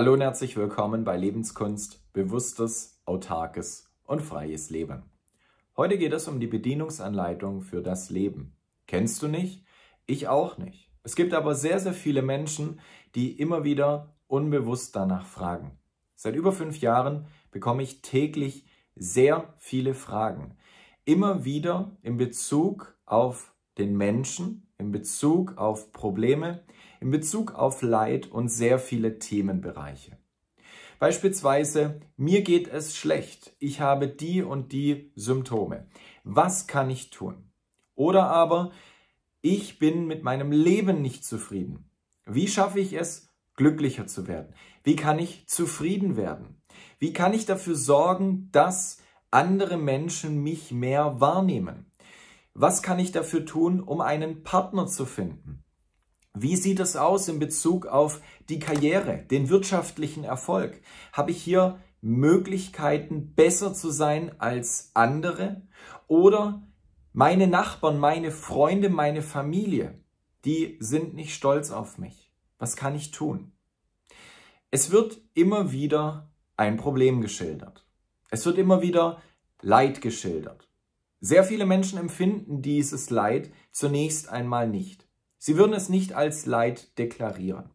Hallo und herzlich willkommen bei Lebenskunst, bewusstes, autarkes und freies Leben. Heute geht es um die Bedienungsanleitung für das Leben. Kennst du nicht? Ich auch nicht. Es gibt aber sehr, sehr viele Menschen, die immer wieder unbewusst danach fragen. Seit über fünf Jahren bekomme ich täglich sehr viele Fragen. Immer wieder in Bezug auf den Menschen, in Bezug auf Probleme, in Bezug auf Leid und sehr viele Themenbereiche. Beispielsweise, mir geht es schlecht, ich habe die und die Symptome. Was kann ich tun? Oder aber, ich bin mit meinem Leben nicht zufrieden. Wie schaffe ich es, glücklicher zu werden? Wie kann ich zufrieden werden? Wie kann ich dafür sorgen, dass andere Menschen mich mehr wahrnehmen? Was kann ich dafür tun, um einen Partner zu finden? Wie sieht es aus in Bezug auf die Karriere, den wirtschaftlichen Erfolg? Habe ich hier Möglichkeiten, besser zu sein als andere? Oder meine Nachbarn, meine Freunde, meine Familie, die sind nicht stolz auf mich. Was kann ich tun? Es wird immer wieder ein Problem geschildert. Es wird immer wieder Leid geschildert. Sehr viele Menschen empfinden dieses Leid zunächst einmal nicht. Sie würden es nicht als Leid deklarieren.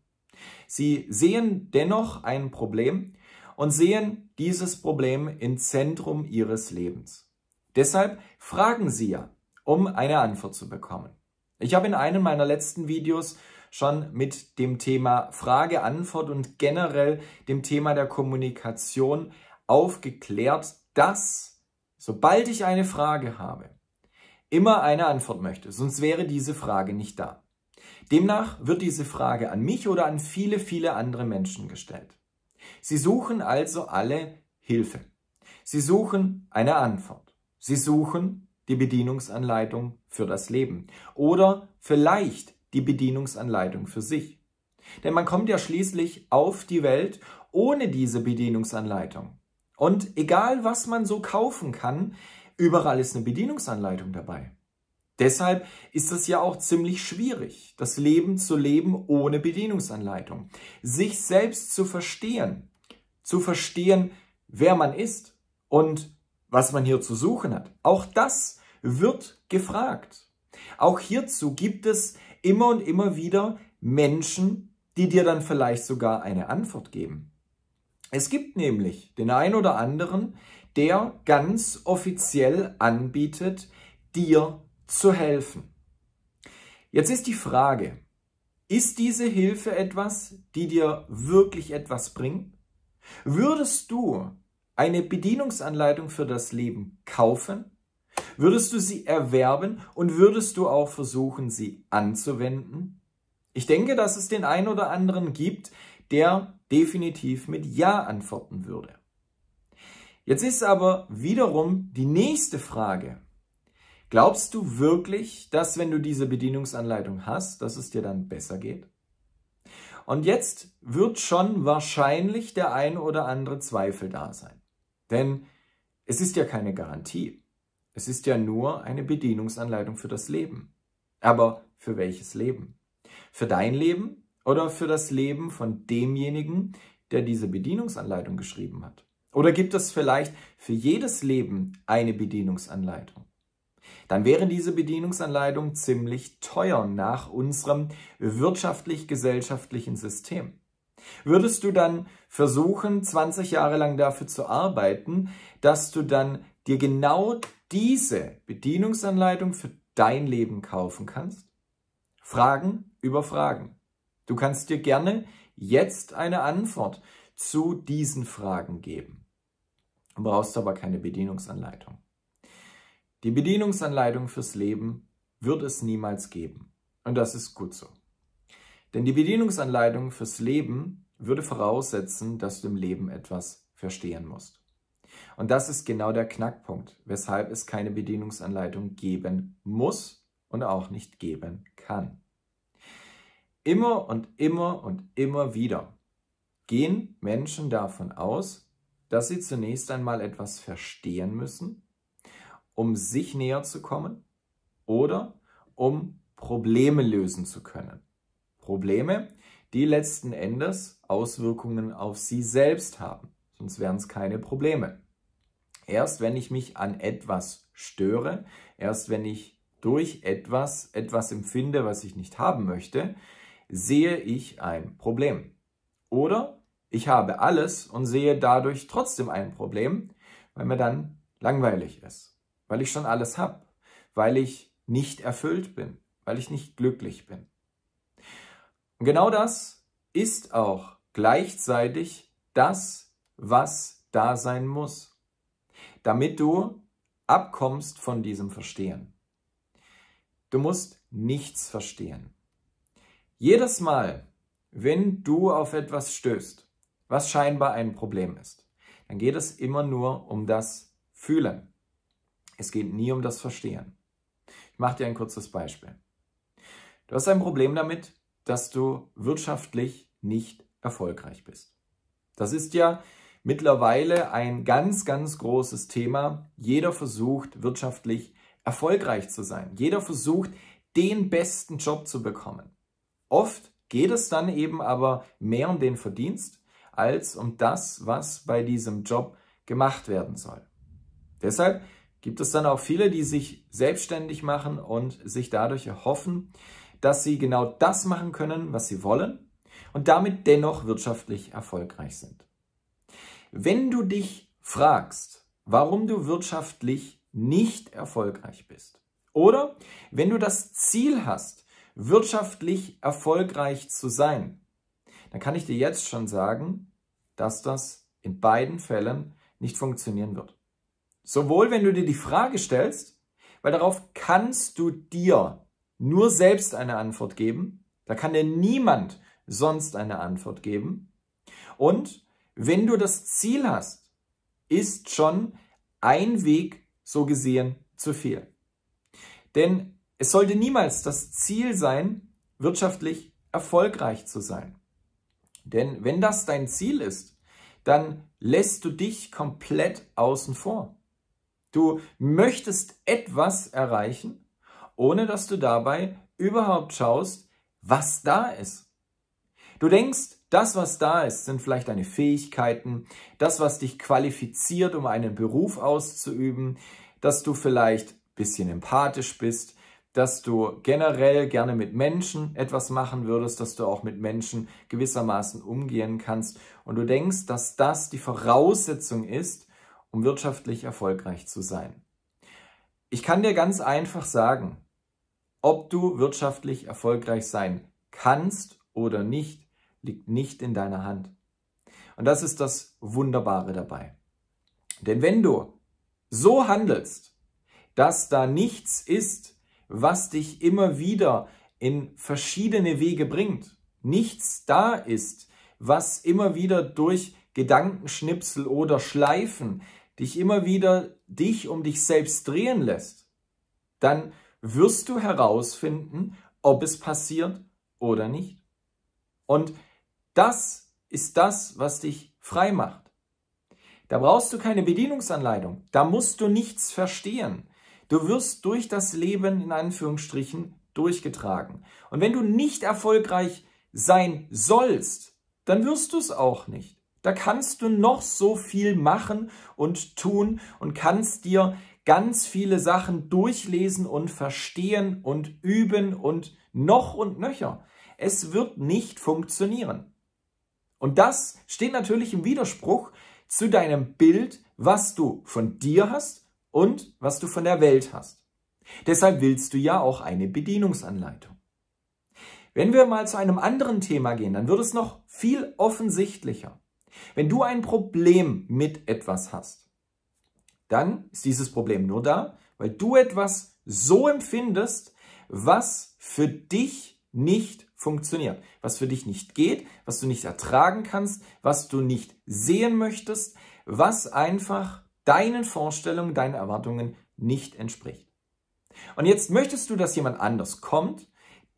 Sie sehen dennoch ein Problem und sehen dieses Problem im Zentrum ihres Lebens. Deshalb fragen sie ja, um eine Antwort zu bekommen. Ich habe in einem meiner letzten Videos schon mit dem Thema Frage, Antwort und generell dem Thema der Kommunikation aufgeklärt, dass sobald ich eine Frage habe, immer eine Antwort möchte, sonst wäre diese Frage nicht da. Demnach wird diese Frage an mich oder an viele, viele andere Menschen gestellt. Sie suchen also alle Hilfe. Sie suchen eine Antwort. Sie suchen die Bedienungsanleitung für das Leben oder vielleicht die Bedienungsanleitung für sich. Denn man kommt ja schließlich auf die Welt ohne diese Bedienungsanleitung. Und egal was man so kaufen kann, überall ist eine Bedienungsanleitung dabei. Deshalb ist es ja auch ziemlich schwierig, das Leben zu leben ohne Bedienungsanleitung. Sich selbst zu verstehen, zu verstehen, wer man ist und was man hier zu suchen hat. Auch das wird gefragt. Auch hierzu gibt es immer und immer wieder Menschen, die dir dann vielleicht sogar eine Antwort geben. Es gibt nämlich den einen oder anderen, der ganz offiziell anbietet, dir zu helfen. Jetzt ist die Frage, ist diese Hilfe etwas, die dir wirklich etwas bringt? Würdest du eine Bedienungsanleitung für das Leben kaufen? Würdest du sie erwerben und würdest du auch versuchen, sie anzuwenden? Ich denke, dass es den einen oder anderen gibt, der definitiv mit Ja antworten würde. Jetzt ist aber wiederum die nächste Frage. Glaubst du wirklich, dass wenn du diese Bedienungsanleitung hast, dass es dir dann besser geht? Und jetzt wird schon wahrscheinlich der ein oder andere Zweifel da sein. Denn es ist ja keine Garantie. Es ist ja nur eine Bedienungsanleitung für das Leben. Aber für welches Leben? Für dein Leben oder für das Leben von demjenigen, der diese Bedienungsanleitung geschrieben hat? Oder gibt es vielleicht für jedes Leben eine Bedienungsanleitung? dann wären diese Bedienungsanleitungen ziemlich teuer nach unserem wirtschaftlich-gesellschaftlichen System. Würdest du dann versuchen, 20 Jahre lang dafür zu arbeiten, dass du dann dir genau diese Bedienungsanleitung für dein Leben kaufen kannst? Fragen über Fragen. Du kannst dir gerne jetzt eine Antwort zu diesen Fragen geben. Du brauchst aber keine Bedienungsanleitung. Die Bedienungsanleitung fürs Leben wird es niemals geben. Und das ist gut so. Denn die Bedienungsanleitung fürs Leben würde voraussetzen, dass du im Leben etwas verstehen musst. Und das ist genau der Knackpunkt, weshalb es keine Bedienungsanleitung geben muss und auch nicht geben kann. Immer und immer und immer wieder gehen Menschen davon aus, dass sie zunächst einmal etwas verstehen müssen, um sich näher zu kommen oder um Probleme lösen zu können. Probleme, die letzten Endes Auswirkungen auf sie selbst haben. Sonst wären es keine Probleme. Erst wenn ich mich an etwas störe, erst wenn ich durch etwas etwas empfinde, was ich nicht haben möchte, sehe ich ein Problem. Oder ich habe alles und sehe dadurch trotzdem ein Problem, weil mir dann langweilig ist weil ich schon alles habe, weil ich nicht erfüllt bin, weil ich nicht glücklich bin. Und genau das ist auch gleichzeitig das, was da sein muss, damit du abkommst von diesem Verstehen. Du musst nichts verstehen. Jedes Mal, wenn du auf etwas stößt, was scheinbar ein Problem ist, dann geht es immer nur um das Fühlen. Es geht nie um das Verstehen. Ich mache dir ein kurzes Beispiel. Du hast ein Problem damit, dass du wirtschaftlich nicht erfolgreich bist. Das ist ja mittlerweile ein ganz, ganz großes Thema. Jeder versucht wirtschaftlich erfolgreich zu sein. Jeder versucht den besten Job zu bekommen. Oft geht es dann eben aber mehr um den Verdienst als um das, was bei diesem Job gemacht werden soll. Deshalb gibt es dann auch viele, die sich selbstständig machen und sich dadurch erhoffen, dass sie genau das machen können, was sie wollen und damit dennoch wirtschaftlich erfolgreich sind. Wenn du dich fragst, warum du wirtschaftlich nicht erfolgreich bist oder wenn du das Ziel hast, wirtschaftlich erfolgreich zu sein, dann kann ich dir jetzt schon sagen, dass das in beiden Fällen nicht funktionieren wird. Sowohl wenn du dir die Frage stellst, weil darauf kannst du dir nur selbst eine Antwort geben, da kann dir niemand sonst eine Antwort geben. Und wenn du das Ziel hast, ist schon ein Weg so gesehen zu viel. Denn es sollte niemals das Ziel sein, wirtschaftlich erfolgreich zu sein. Denn wenn das dein Ziel ist, dann lässt du dich komplett außen vor. Du möchtest etwas erreichen, ohne dass du dabei überhaupt schaust, was da ist. Du denkst, das, was da ist, sind vielleicht deine Fähigkeiten, das, was dich qualifiziert, um einen Beruf auszuüben, dass du vielleicht ein bisschen empathisch bist, dass du generell gerne mit Menschen etwas machen würdest, dass du auch mit Menschen gewissermaßen umgehen kannst und du denkst, dass das die Voraussetzung ist, um wirtschaftlich erfolgreich zu sein? Ich kann dir ganz einfach sagen, ob du wirtschaftlich erfolgreich sein kannst oder nicht, liegt nicht in deiner Hand. Und das ist das Wunderbare dabei. Denn wenn du so handelst, dass da nichts ist, was dich immer wieder in verschiedene Wege bringt, nichts da ist, was immer wieder durch Gedankenschnipsel oder Schleifen dich immer wieder dich um dich selbst drehen lässt, dann wirst du herausfinden, ob es passiert oder nicht. Und das ist das, was dich frei macht. Da brauchst du keine Bedienungsanleitung, da musst du nichts verstehen. Du wirst durch das Leben in Anführungsstrichen durchgetragen. Und wenn du nicht erfolgreich sein sollst, dann wirst du es auch nicht. Da kannst du noch so viel machen und tun und kannst dir ganz viele Sachen durchlesen und verstehen und üben und noch und nöcher. Es wird nicht funktionieren. Und das steht natürlich im Widerspruch zu deinem Bild, was du von dir hast und was du von der Welt hast. Deshalb willst du ja auch eine Bedienungsanleitung. Wenn wir mal zu einem anderen Thema gehen, dann wird es noch viel offensichtlicher. Wenn du ein Problem mit etwas hast, dann ist dieses Problem nur da, weil du etwas so empfindest, was für dich nicht funktioniert, was für dich nicht geht, was du nicht ertragen kannst, was du nicht sehen möchtest, was einfach deinen Vorstellungen, deinen Erwartungen nicht entspricht. Und jetzt möchtest du, dass jemand anders kommt,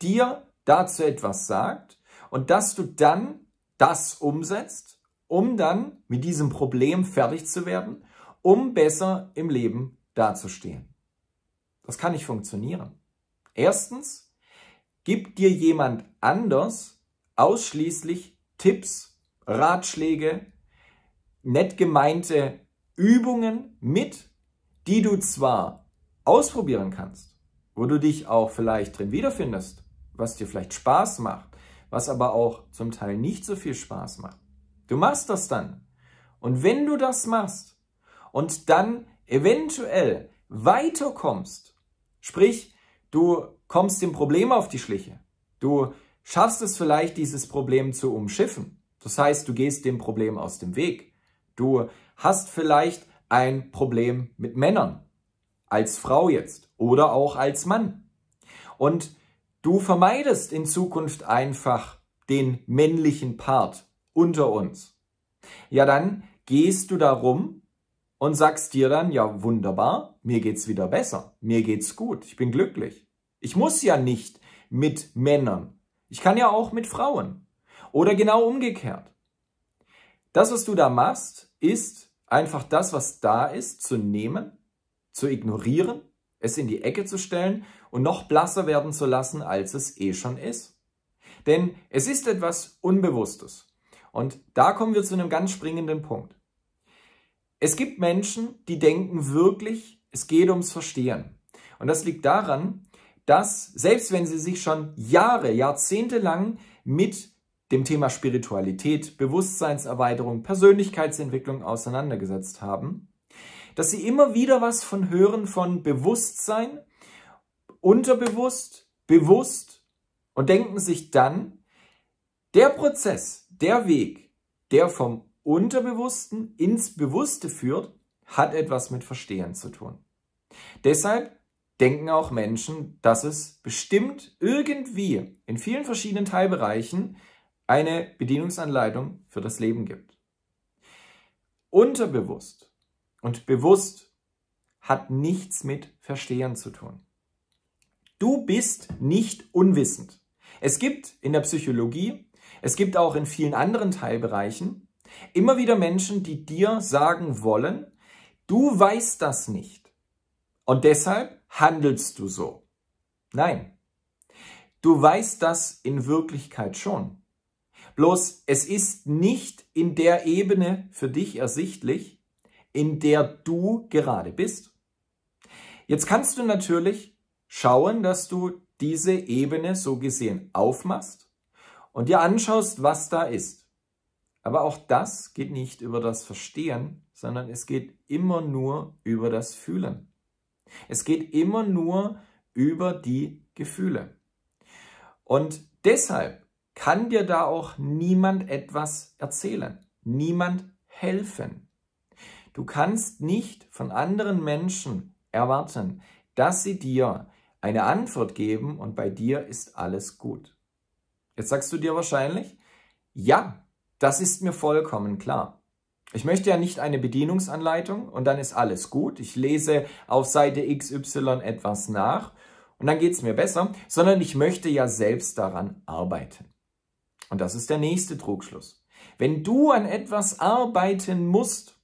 dir dazu etwas sagt und dass du dann das umsetzt, um dann mit diesem Problem fertig zu werden, um besser im Leben dazustehen. Das kann nicht funktionieren. Erstens, gibt dir jemand anders ausschließlich Tipps, Ratschläge, nett gemeinte Übungen mit, die du zwar ausprobieren kannst, wo du dich auch vielleicht drin wiederfindest, was dir vielleicht Spaß macht, was aber auch zum Teil nicht so viel Spaß macht. Du machst das dann. Und wenn du das machst und dann eventuell weiterkommst, sprich, du kommst dem Problem auf die Schliche, du schaffst es vielleicht, dieses Problem zu umschiffen. Das heißt, du gehst dem Problem aus dem Weg. Du hast vielleicht ein Problem mit Männern, als Frau jetzt oder auch als Mann. Und du vermeidest in Zukunft einfach den männlichen Part unter uns. Ja, dann gehst du da rum und sagst dir dann, ja wunderbar, mir geht's wieder besser, mir geht's gut, ich bin glücklich. Ich muss ja nicht mit Männern, ich kann ja auch mit Frauen oder genau umgekehrt. Das, was du da machst, ist einfach das, was da ist, zu nehmen, zu ignorieren, es in die Ecke zu stellen und noch blasser werden zu lassen, als es eh schon ist. Denn es ist etwas Unbewusstes. Und da kommen wir zu einem ganz springenden Punkt. Es gibt Menschen, die denken wirklich, es geht ums Verstehen. Und das liegt daran, dass selbst wenn sie sich schon Jahre, Jahrzehnte lang mit dem Thema Spiritualität, Bewusstseinserweiterung, Persönlichkeitsentwicklung auseinandergesetzt haben, dass sie immer wieder was von hören von Bewusstsein, unterbewusst, bewusst und denken sich dann, der Prozess, der Weg, der vom Unterbewussten ins Bewusste führt, hat etwas mit Verstehen zu tun. Deshalb denken auch Menschen, dass es bestimmt irgendwie in vielen verschiedenen Teilbereichen eine Bedienungsanleitung für das Leben gibt. Unterbewusst und bewusst hat nichts mit Verstehen zu tun. Du bist nicht unwissend. Es gibt in der Psychologie es gibt auch in vielen anderen Teilbereichen immer wieder Menschen, die dir sagen wollen, du weißt das nicht und deshalb handelst du so. Nein, du weißt das in Wirklichkeit schon. Bloß es ist nicht in der Ebene für dich ersichtlich, in der du gerade bist. Jetzt kannst du natürlich schauen, dass du diese Ebene so gesehen aufmachst und dir anschaust, was da ist. Aber auch das geht nicht über das Verstehen, sondern es geht immer nur über das Fühlen. Es geht immer nur über die Gefühle. Und deshalb kann dir da auch niemand etwas erzählen, niemand helfen. Du kannst nicht von anderen Menschen erwarten, dass sie dir eine Antwort geben und bei dir ist alles gut. Jetzt sagst du dir wahrscheinlich, ja, das ist mir vollkommen klar. Ich möchte ja nicht eine Bedienungsanleitung und dann ist alles gut. Ich lese auf Seite XY etwas nach und dann geht es mir besser, sondern ich möchte ja selbst daran arbeiten. Und das ist der nächste Trugschluss. Wenn du an etwas arbeiten musst,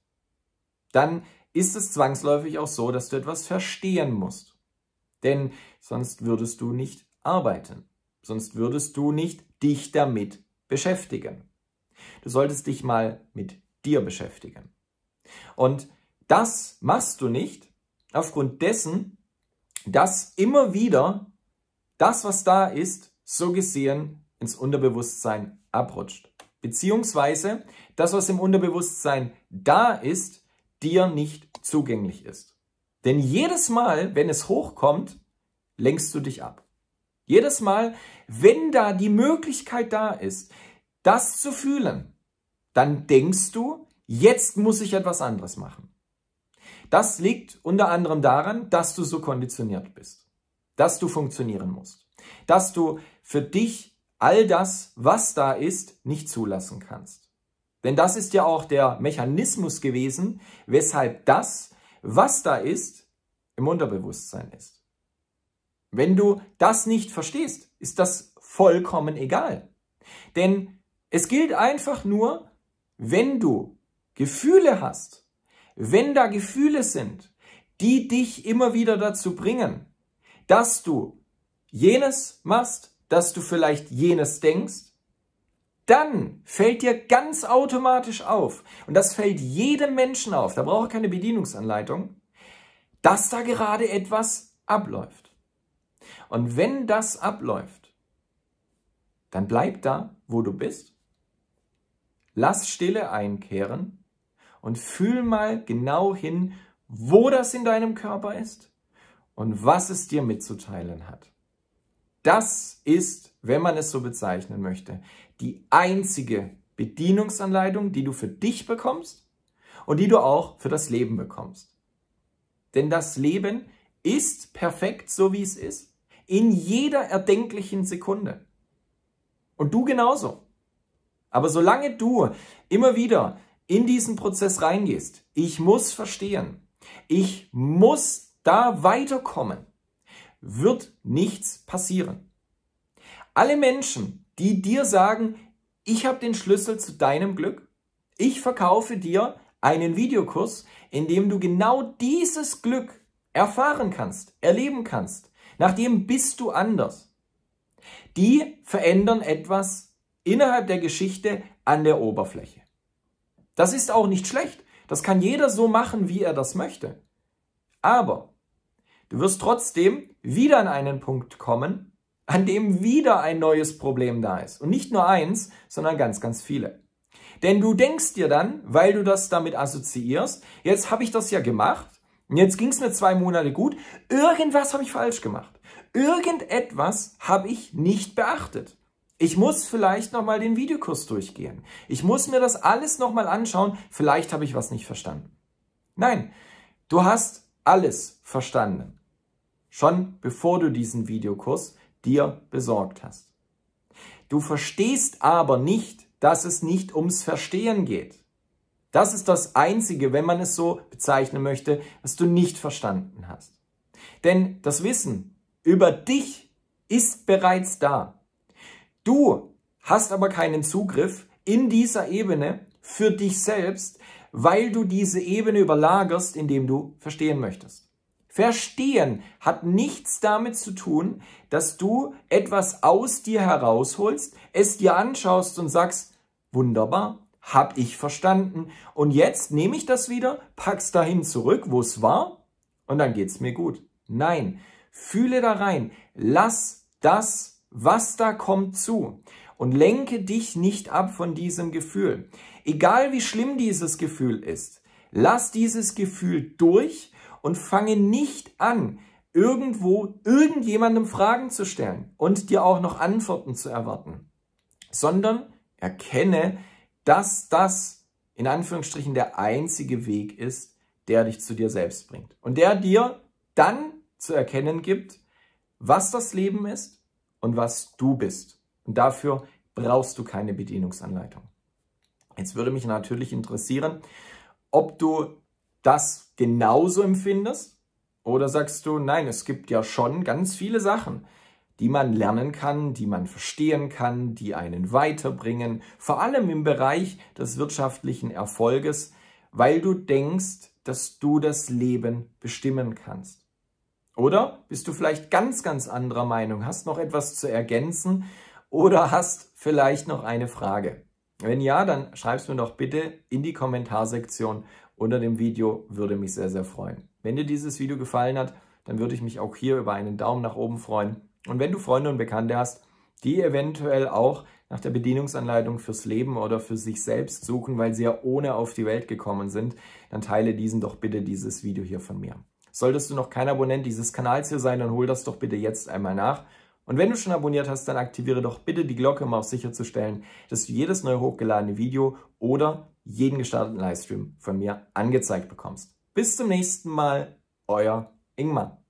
dann ist es zwangsläufig auch so, dass du etwas verstehen musst. Denn sonst würdest du nicht arbeiten sonst würdest du nicht dich damit beschäftigen. Du solltest dich mal mit dir beschäftigen. Und das machst du nicht aufgrund dessen, dass immer wieder das, was da ist, so gesehen ins Unterbewusstsein abrutscht. Beziehungsweise das, was im Unterbewusstsein da ist, dir nicht zugänglich ist. Denn jedes Mal, wenn es hochkommt, lenkst du dich ab. Jedes Mal, wenn da die Möglichkeit da ist, das zu fühlen, dann denkst du, jetzt muss ich etwas anderes machen. Das liegt unter anderem daran, dass du so konditioniert bist, dass du funktionieren musst, dass du für dich all das, was da ist, nicht zulassen kannst. Denn das ist ja auch der Mechanismus gewesen, weshalb das, was da ist, im Unterbewusstsein ist. Wenn du das nicht verstehst, ist das vollkommen egal. Denn es gilt einfach nur, wenn du Gefühle hast, wenn da Gefühle sind, die dich immer wieder dazu bringen, dass du jenes machst, dass du vielleicht jenes denkst, dann fällt dir ganz automatisch auf, und das fällt jedem Menschen auf, da brauche ich keine Bedienungsanleitung, dass da gerade etwas abläuft. Und wenn das abläuft, dann bleib da, wo du bist, lass Stille einkehren und fühl mal genau hin, wo das in deinem Körper ist und was es dir mitzuteilen hat. Das ist, wenn man es so bezeichnen möchte, die einzige Bedienungsanleitung, die du für dich bekommst und die du auch für das Leben bekommst. Denn das Leben ist perfekt so, wie es ist. In jeder erdenklichen Sekunde. Und du genauso. Aber solange du immer wieder in diesen Prozess reingehst, ich muss verstehen, ich muss da weiterkommen, wird nichts passieren. Alle Menschen, die dir sagen, ich habe den Schlüssel zu deinem Glück, ich verkaufe dir einen Videokurs, in dem du genau dieses Glück erfahren kannst, erleben kannst, nach dem bist du anders. Die verändern etwas innerhalb der Geschichte an der Oberfläche. Das ist auch nicht schlecht. Das kann jeder so machen, wie er das möchte. Aber du wirst trotzdem wieder an einen Punkt kommen, an dem wieder ein neues Problem da ist. Und nicht nur eins, sondern ganz, ganz viele. Denn du denkst dir dann, weil du das damit assoziierst, jetzt habe ich das ja gemacht, und Jetzt ging es mir zwei Monate gut. Irgendwas habe ich falsch gemacht. Irgendetwas habe ich nicht beachtet. Ich muss vielleicht nochmal den Videokurs durchgehen. Ich muss mir das alles nochmal anschauen. Vielleicht habe ich was nicht verstanden. Nein, du hast alles verstanden. Schon bevor du diesen Videokurs dir besorgt hast. Du verstehst aber nicht, dass es nicht ums Verstehen geht. Das ist das Einzige, wenn man es so bezeichnen möchte, was du nicht verstanden hast. Denn das Wissen über dich ist bereits da. Du hast aber keinen Zugriff in dieser Ebene für dich selbst, weil du diese Ebene überlagerst, indem du verstehen möchtest. Verstehen hat nichts damit zu tun, dass du etwas aus dir herausholst, es dir anschaust und sagst, wunderbar, hab ich verstanden. Und jetzt nehme ich das wieder, pack's dahin zurück, wo es war, und dann geht's mir gut. Nein, fühle da rein. Lass das, was da kommt, zu. Und lenke dich nicht ab von diesem Gefühl. Egal wie schlimm dieses Gefühl ist, lass dieses Gefühl durch und fange nicht an, irgendwo irgendjemandem Fragen zu stellen und dir auch noch Antworten zu erwarten, sondern erkenne, dass das in Anführungsstrichen der einzige Weg ist, der dich zu dir selbst bringt. Und der dir dann zu erkennen gibt, was das Leben ist und was du bist. Und dafür brauchst du keine Bedienungsanleitung. Jetzt würde mich natürlich interessieren, ob du das genauso empfindest oder sagst du, nein, es gibt ja schon ganz viele Sachen, die man lernen kann, die man verstehen kann, die einen weiterbringen, vor allem im Bereich des wirtschaftlichen Erfolges, weil du denkst, dass du das Leben bestimmen kannst. Oder bist du vielleicht ganz, ganz anderer Meinung, hast noch etwas zu ergänzen oder hast vielleicht noch eine Frage? Wenn ja, dann schreib es mir doch bitte in die Kommentarsektion unter dem Video, würde mich sehr, sehr freuen. Wenn dir dieses Video gefallen hat, dann würde ich mich auch hier über einen Daumen nach oben freuen und wenn du Freunde und Bekannte hast, die eventuell auch nach der Bedienungsanleitung fürs Leben oder für sich selbst suchen, weil sie ja ohne auf die Welt gekommen sind, dann teile diesen doch bitte dieses Video hier von mir. Solltest du noch kein Abonnent dieses Kanals hier sein, dann hol das doch bitte jetzt einmal nach. Und wenn du schon abonniert hast, dann aktiviere doch bitte die Glocke, um auch sicherzustellen, dass du jedes neu hochgeladene Video oder jeden gestarteten Livestream von mir angezeigt bekommst. Bis zum nächsten Mal, euer Ingmar.